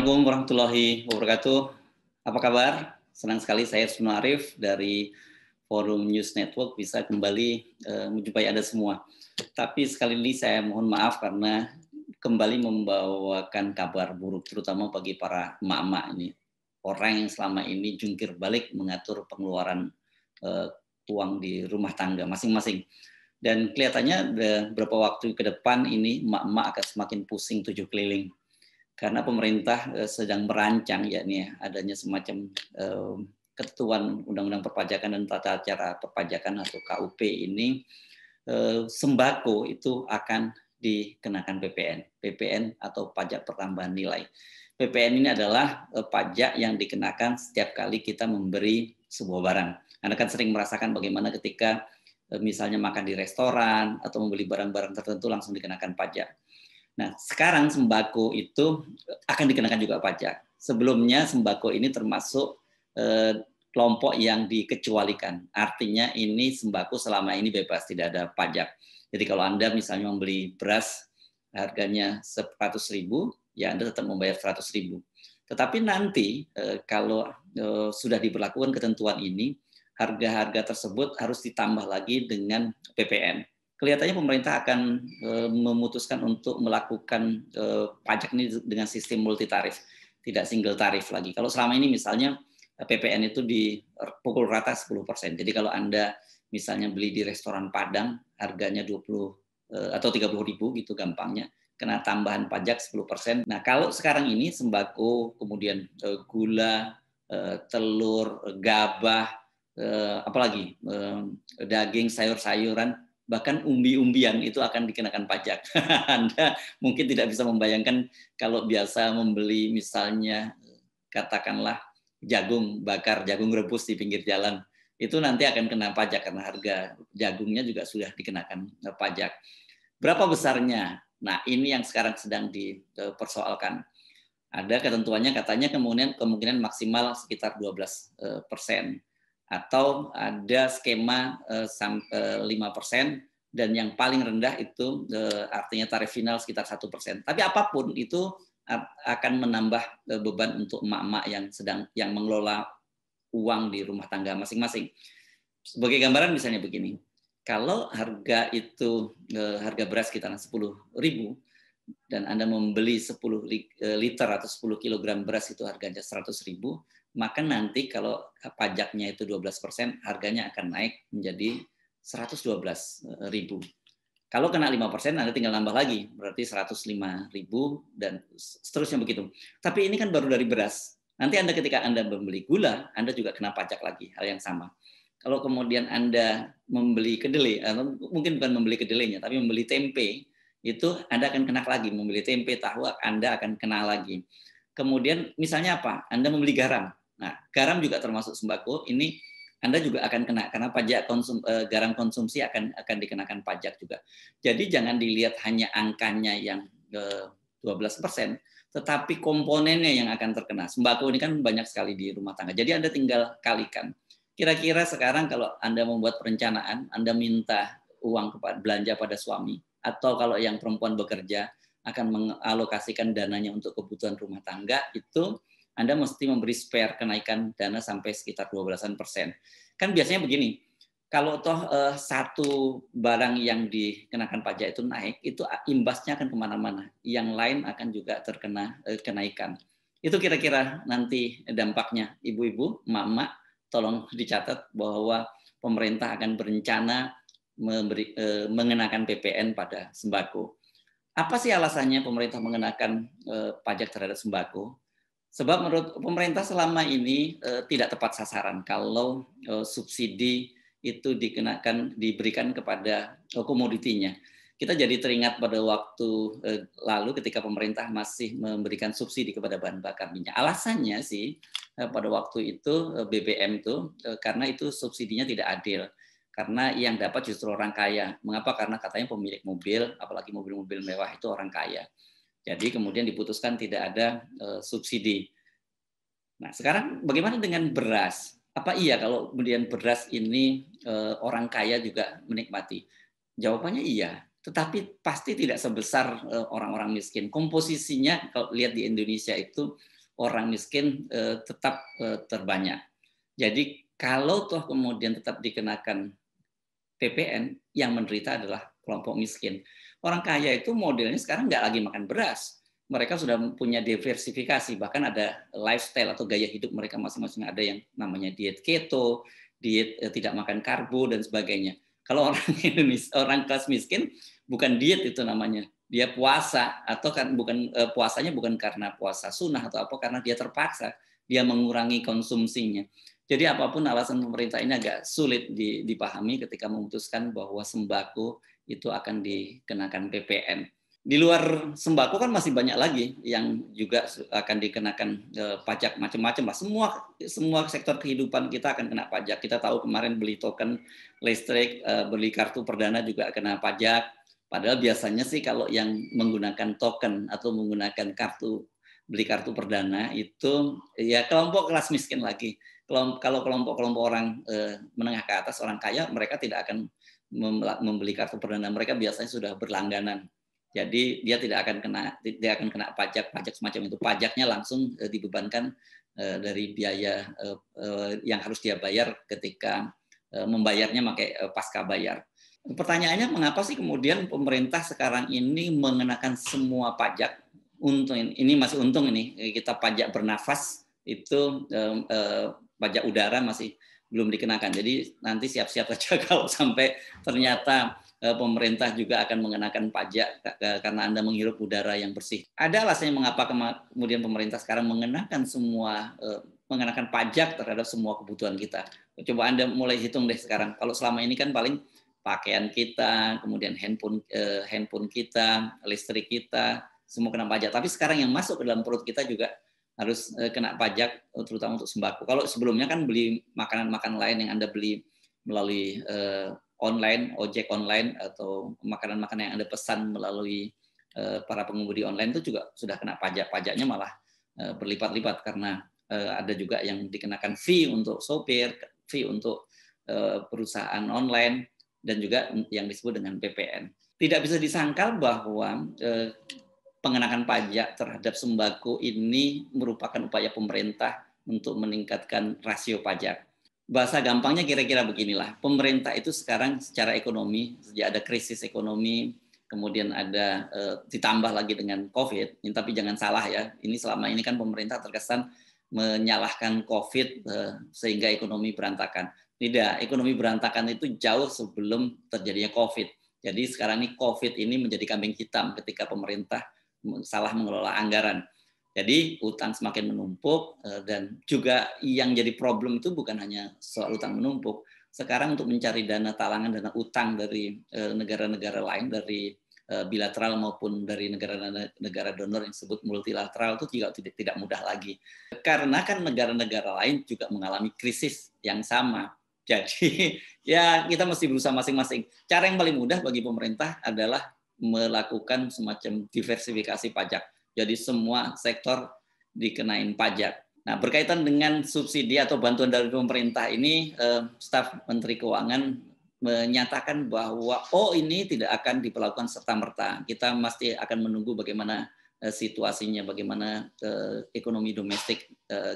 Assalamualaikum warahmatullahi wabarakatuh. Apa kabar? Senang sekali saya Sunu Arif dari Forum News Network bisa kembali uh, menjumpai Anda semua. Tapi sekali ini saya mohon maaf karena kembali membawakan kabar buruk terutama bagi para emak-emak ini. Orang yang selama ini jungkir balik mengatur pengeluaran uh, uang di rumah tangga masing-masing dan kelihatannya eh, beberapa waktu ke depan ini emak-emak akan semakin pusing tujuh keliling karena pemerintah eh, sedang merancang yakni ya, adanya semacam eh, ketentuan undang-undang perpajakan dan tata cara perpajakan atau KUP ini eh, sembako itu akan dikenakan PPN, PPN atau pajak pertambahan nilai. PPN ini adalah pajak yang dikenakan setiap kali kita memberi sebuah barang. Anda kan sering merasakan bagaimana ketika misalnya makan di restoran atau membeli barang-barang tertentu langsung dikenakan pajak. Nah, sekarang sembako itu eh, akan dikenakan juga pajak. Sebelumnya sembako ini termasuk eh, kelompok yang dikecualikan. Artinya ini sembako selama ini bebas, tidak ada pajak. Jadi kalau Anda misalnya membeli beras harganya 100 ribu, ya Anda tetap membayar 100 ribu. Tetapi nanti eh, kalau eh, sudah diberlakukan ketentuan ini, harga-harga tersebut harus ditambah lagi dengan PPN kelihatannya pemerintah akan eh, memutuskan untuk melakukan eh, pajak ini dengan sistem multi tarif, tidak single tarif lagi. Kalau selama ini misalnya eh, PPN itu di dipukul rata 10%. Jadi kalau Anda misalnya beli di restoran Padang harganya 20 puluh atau 30 ribu gitu gampangnya, kena tambahan pajak 10%. Nah kalau sekarang ini sembako, kemudian gula, telur, gabah, apalagi daging, sayur-sayuran bahkan umbi-umbian itu akan dikenakan pajak. Anda mungkin tidak bisa membayangkan kalau biasa membeli misalnya katakanlah jagung bakar, jagung rebus di pinggir jalan, itu nanti akan kena pajak karena harga jagungnya juga sudah dikenakan eh, pajak. Berapa besarnya? Nah, ini yang sekarang sedang dipersoalkan. Ada ketentuannya katanya kemudian kemungkinan maksimal sekitar 12 eh, persen atau ada skema eh, eh, lima persen dan yang paling rendah itu eh, artinya tarif final sekitar satu persen. Tapi apapun itu akan menambah beban untuk emak-emak yang sedang yang mengelola uang di rumah tangga masing-masing. Sebagai gambaran misalnya begini, kalau harga itu harga beras kita sepuluh ribu dan Anda membeli 10 liter atau 10 kilogram beras itu harganya seratus ribu, maka nanti kalau pajaknya itu 12%, harganya akan naik menjadi 112 ribu. Kalau kena 5%, Anda tinggal nambah lagi, berarti 105 ribu, dan seterusnya begitu. Tapi ini kan baru dari beras. Nanti Anda ketika Anda membeli gula, Anda juga kena pajak lagi, hal yang sama. Kalau kemudian Anda membeli kedelai, atau mungkin bukan membeli kedelainya, tapi membeli tempe, itu Anda akan kena lagi. Membeli tempe, tahu, Anda akan kena lagi. Kemudian misalnya apa? Anda membeli garam. Nah, garam juga termasuk sembako. Ini anda juga akan kena karena pajak konsum, eh, garam konsumsi akan akan dikenakan pajak juga. Jadi jangan dilihat hanya angkanya yang eh, 12 persen, tetapi komponennya yang akan terkena. Sembako ini kan banyak sekali di rumah tangga. Jadi Anda tinggal kalikan. Kira-kira sekarang kalau Anda membuat perencanaan, Anda minta uang kepada belanja pada suami atau kalau yang perempuan bekerja akan mengalokasikan dananya untuk kebutuhan rumah tangga itu anda mesti memberi spare kenaikan dana sampai sekitar 12-an persen. Kan biasanya begini, kalau toh eh, satu barang yang dikenakan pajak itu naik, itu imbasnya akan kemana-mana. Yang lain akan juga terkena eh, kenaikan. Itu kira-kira nanti dampaknya. Ibu-ibu, mama, tolong dicatat bahwa pemerintah akan berencana memberi, eh, mengenakan PPN pada sembako. Apa sih alasannya pemerintah mengenakan eh, pajak terhadap sembako? Sebab menurut pemerintah selama ini eh, tidak tepat sasaran kalau eh, subsidi itu dikenakan diberikan kepada eh, komoditinya. Kita jadi teringat pada waktu eh, lalu ketika pemerintah masih memberikan subsidi kepada bahan bakar minyak. Alasannya sih eh, pada waktu itu eh, BBM itu eh, karena itu subsidinya tidak adil karena yang dapat justru orang kaya. Mengapa? Karena katanya pemilik mobil, apalagi mobil-mobil mewah itu orang kaya. Jadi kemudian diputuskan tidak ada e, subsidi. Nah, sekarang bagaimana dengan beras? Apa iya kalau kemudian beras ini e, orang kaya juga menikmati? Jawabannya iya, tetapi pasti tidak sebesar e, orang-orang miskin. Komposisinya kalau lihat di Indonesia itu orang miskin e, tetap e, terbanyak. Jadi kalau toh kemudian tetap dikenakan PPN, yang menderita adalah kelompok miskin orang kaya itu modelnya sekarang nggak lagi makan beras. Mereka sudah punya diversifikasi, bahkan ada lifestyle atau gaya hidup mereka masing-masing. Ada yang namanya diet keto, diet eh, tidak makan karbo dan sebagainya. Kalau orang Indonesia, orang kelas miskin bukan diet itu namanya, dia puasa atau kan bukan eh, puasanya bukan karena puasa sunnah atau apa, karena dia terpaksa dia mengurangi konsumsinya. Jadi apapun alasan pemerintah ini agak sulit dipahami ketika memutuskan bahwa sembako itu akan dikenakan PPN. Di luar sembako kan masih banyak lagi yang juga akan dikenakan eh, pajak macam-macam lah. Semua semua sektor kehidupan kita akan kena pajak. Kita tahu kemarin beli token listrik, eh, beli kartu perdana juga kena pajak. Padahal biasanya sih kalau yang menggunakan token atau menggunakan kartu beli kartu perdana itu ya kelompok kelas miskin lagi. Kelomp kalau kelompok-kelompok orang eh, menengah ke atas, orang kaya, mereka tidak akan membeli kartu perdana mereka biasanya sudah berlangganan. Jadi dia tidak akan kena dia akan kena pajak pajak semacam itu. Pajaknya langsung eh, dibebankan eh, dari biaya eh, yang harus dia bayar ketika membayarnya pakai pasca bayar. Pertanyaannya mengapa sih kemudian pemerintah sekarang ini mengenakan semua pajak? Untung ini masih untung ini kita pajak bernafas itu pajak udara masih belum dikenakan. Jadi nanti siap-siap saja kalau sampai ternyata eh, pemerintah juga akan mengenakan pajak karena Anda menghirup udara yang bersih. Ada alasannya mengapa kemudian pemerintah sekarang mengenakan semua eh, mengenakan pajak terhadap semua kebutuhan kita. Coba Anda mulai hitung deh sekarang. Kalau selama ini kan paling pakaian kita, kemudian handphone eh, handphone kita, listrik kita, semua kena pajak. Tapi sekarang yang masuk ke dalam perut kita juga harus eh, kena pajak eh, terutama untuk sembako. Kalau sebelumnya kan beli makanan-makanan lain yang Anda beli melalui uh, online, ojek online atau makanan-makanan yang Anda pesan melalui uh, para pengemudi online itu juga sudah kena pajak. Pajaknya malah uh, berlipat-lipat karena ada juga yang dikenakan fee untuk sopir, fee untuk perusahaan online dan juga yang disebut dengan PPN. Tidak bisa disangkal bahwa pengenakan pajak terhadap sembako ini merupakan upaya pemerintah untuk meningkatkan rasio pajak. Bahasa gampangnya kira-kira beginilah, pemerintah itu sekarang secara ekonomi, sejak ada krisis ekonomi, kemudian ada e, ditambah lagi dengan COVID, ini tapi jangan salah ya, ini selama ini kan pemerintah terkesan menyalahkan COVID e, sehingga ekonomi berantakan. Tidak, ekonomi berantakan itu jauh sebelum terjadinya COVID. Jadi sekarang ini COVID ini menjadi kambing hitam ketika pemerintah salah mengelola anggaran. Jadi utang semakin menumpuk eh, dan juga yang jadi problem itu bukan hanya soal utang menumpuk. Sekarang untuk mencari dana talangan, dana utang dari eh, negara-negara lain, dari eh, bilateral maupun dari negara-negara donor yang disebut multilateral itu juga tidak, tidak mudah lagi. Karena kan negara-negara lain juga mengalami krisis yang sama. Jadi ya kita mesti berusaha masing-masing. Cara yang paling mudah bagi pemerintah adalah melakukan semacam diversifikasi pajak. Jadi semua sektor dikenain pajak. Nah, berkaitan dengan subsidi atau bantuan dari pemerintah ini, eh, staf Menteri Keuangan menyatakan bahwa oh ini tidak akan diperlakukan serta merta. Kita pasti akan menunggu bagaimana eh, situasinya, bagaimana eh, ekonomi domestik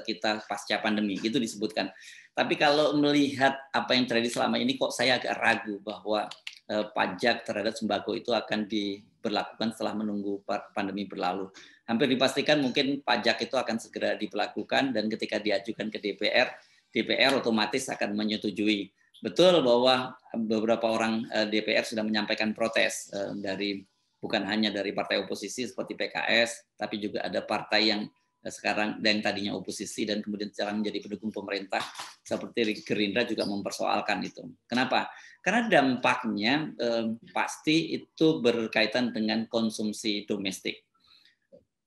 kita pasca pandemi. Itu disebutkan. Tapi kalau melihat apa yang terjadi selama ini, kok saya agak ragu bahwa Eh, pajak terhadap sembako itu akan diberlakukan setelah menunggu pandemi berlalu. Hampir dipastikan mungkin pajak itu akan segera diberlakukan dan ketika diajukan ke DPR, DPR otomatis akan menyetujui. Betul bahwa beberapa orang eh, DPR sudah menyampaikan protes eh, dari bukan hanya dari partai oposisi seperti PKS, tapi juga ada partai yang Eh, sekarang dan tadinya oposisi dan kemudian sekarang menjadi pendukung pemerintah seperti Gerindra juga mempersoalkan itu. Kenapa? Karena dampaknya eh, pasti itu berkaitan dengan konsumsi domestik.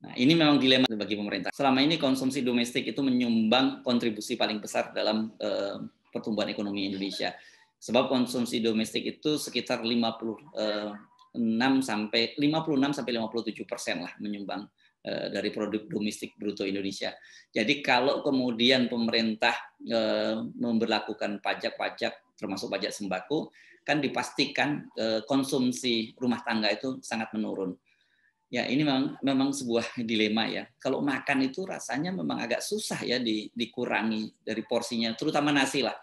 Nah, ini memang dilema bagi pemerintah. Selama ini konsumsi domestik itu menyumbang kontribusi paling besar dalam eh, pertumbuhan ekonomi Indonesia. Sebab konsumsi domestik itu sekitar 56 eh, sampai 56 sampai 57 persen lah menyumbang Eh, dari produk domestik bruto Indonesia. Jadi kalau kemudian pemerintah eh, memberlakukan pajak-pajak termasuk pajak sembako, kan dipastikan eh, konsumsi rumah tangga itu sangat menurun. Ya, ini memang memang sebuah dilema ya. Kalau makan itu rasanya memang agak susah ya di, dikurangi dari porsinya, terutama nasi lah.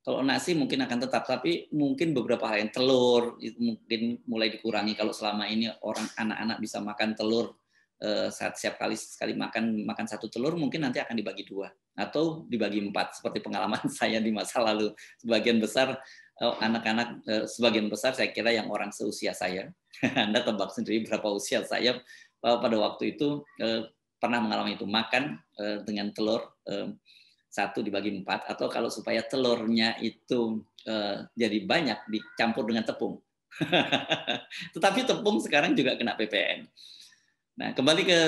Kalau nasi mungkin akan tetap, tapi mungkin beberapa hal yang telur itu mungkin mulai dikurangi. Kalau selama ini orang anak-anak bisa makan telur Eh, saat setiap kali sekali makan makan satu telur mungkin nanti akan dibagi dua atau dibagi empat seperti pengalaman saya di masa lalu sebagian besar eh, anak-anak eh, sebagian besar saya kira yang orang seusia saya anda tebak sendiri berapa usia saya pada waktu itu pernah mengalami itu makan dengan telur satu dibagi empat atau kalau supaya telurnya itu jadi banyak dicampur dengan tepung tetapi tepung sekarang juga kena PPN Nah, kembali ke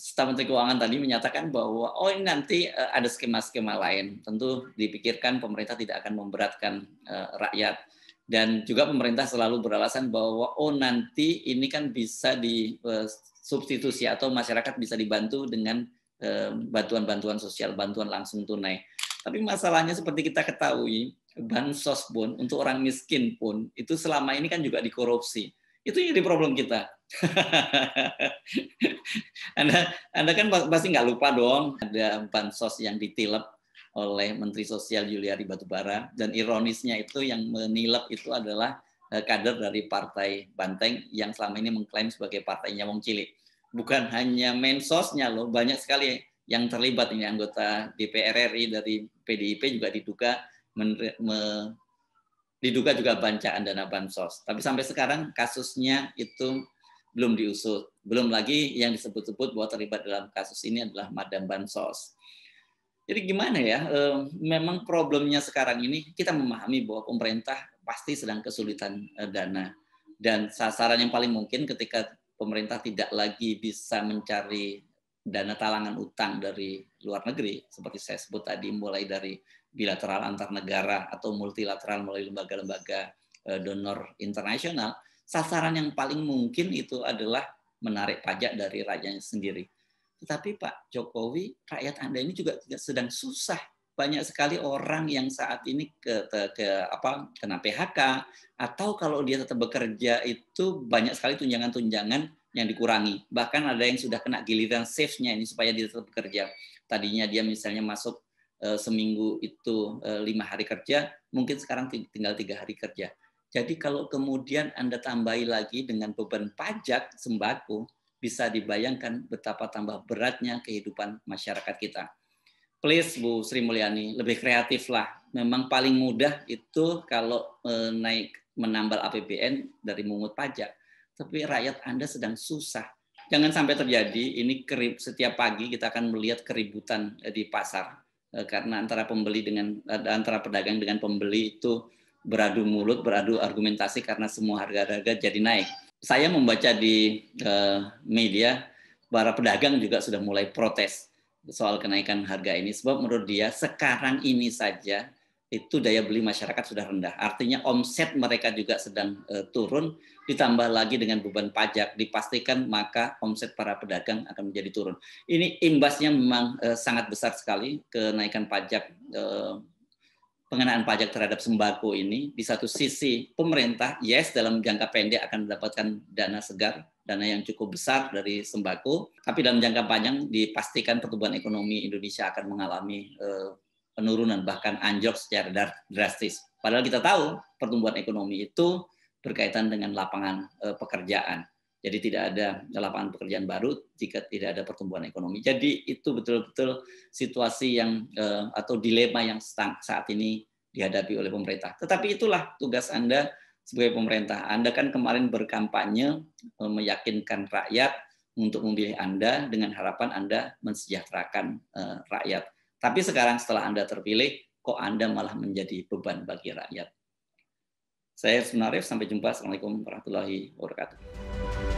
staf menteri keuangan tadi menyatakan bahwa oh ini nanti eh, ada skema-skema lain. Tentu dipikirkan pemerintah tidak akan memberatkan eh, rakyat dan juga pemerintah selalu beralasan bahwa oh nanti ini kan bisa disubstitusi eh, substitusi atau masyarakat bisa dibantu dengan bantuan-bantuan sosial, bantuan langsung tunai. Tapi masalahnya seperti kita ketahui, bansos pun untuk orang miskin pun itu selama ini kan juga dikorupsi. Itu jadi problem kita anda, Anda kan pasti nggak lupa dong ada bansos yang ditilep oleh Menteri Sosial Juliari Batubara dan ironisnya itu yang menilep itu adalah eh, kader dari Partai Banteng yang selama ini mengklaim sebagai partainya Wong Cilik. Bukan hanya mensosnya loh, banyak sekali yang terlibat ini anggota DPR RI dari PDIP juga diduga men, me, diduga juga bancaan dana bansos. Tapi sampai sekarang kasusnya itu belum diusut. Belum lagi yang disebut-sebut bahwa terlibat dalam kasus ini adalah Madam Bansos. Jadi gimana ya, eh, memang problemnya sekarang ini kita memahami bahwa pemerintah pasti sedang kesulitan eh, dana. Dan sasaran yang paling mungkin ketika pemerintah tidak lagi bisa mencari dana talangan utang dari luar negeri, seperti saya sebut tadi, mulai dari bilateral antar negara atau multilateral melalui lembaga-lembaga eh, donor internasional, sasaran yang paling mungkin itu adalah menarik pajak dari rakyatnya sendiri. Tetapi Pak Jokowi, rakyat Anda ini juga sedang susah. Banyak sekali orang yang saat ini ke, ke, ke apa kena PHK atau kalau dia tetap bekerja itu banyak sekali tunjangan-tunjangan yang dikurangi. Bahkan ada yang sudah kena giliran safe-nya ini supaya dia tetap bekerja. Tadinya dia misalnya masuk e, seminggu itu e, lima hari kerja, mungkin sekarang tinggal tiga hari kerja jadi kalau kemudian Anda tambahi lagi dengan beban pajak sembako, bisa dibayangkan betapa tambah beratnya kehidupan masyarakat kita. Please Bu Sri Mulyani, lebih kreatiflah. Memang paling mudah itu kalau e, naik menambal APBN dari mungut pajak. Tapi rakyat Anda sedang susah. Jangan sampai terjadi, ini kerib, setiap pagi kita akan melihat keributan e, di pasar. E, karena antara pembeli dengan, antara pedagang dengan pembeli itu beradu mulut, beradu argumentasi karena semua harga-harga jadi naik. Saya membaca di uh, media para pedagang juga sudah mulai protes soal kenaikan harga ini sebab menurut dia sekarang ini saja itu daya beli masyarakat sudah rendah. Artinya omset mereka juga sedang uh, turun, ditambah lagi dengan beban pajak, dipastikan maka omset para pedagang akan menjadi turun. Ini imbasnya memang uh, sangat besar sekali kenaikan pajak uh, pengenaan pajak terhadap sembako ini di satu sisi pemerintah yes dalam jangka pendek akan mendapatkan dana segar dana yang cukup besar dari sembako tapi dalam jangka panjang dipastikan pertumbuhan ekonomi Indonesia akan mengalami eh, penurunan bahkan anjlok secara drastis padahal kita tahu pertumbuhan ekonomi itu berkaitan dengan lapangan eh, pekerjaan jadi tidak ada lapangan pekerjaan baru jika tidak ada pertumbuhan ekonomi. Jadi itu betul-betul situasi yang eh, atau dilema yang saat ini dihadapi oleh pemerintah. Tetapi itulah tugas Anda sebagai pemerintah. Anda kan kemarin berkampanye eh, meyakinkan rakyat untuk memilih Anda dengan harapan Anda mensejahterakan eh, rakyat. Tapi sekarang setelah Anda terpilih, kok Anda malah menjadi beban bagi rakyat. Saya Sunarif, sampai jumpa. Assalamualaikum warahmatullahi wabarakatuh.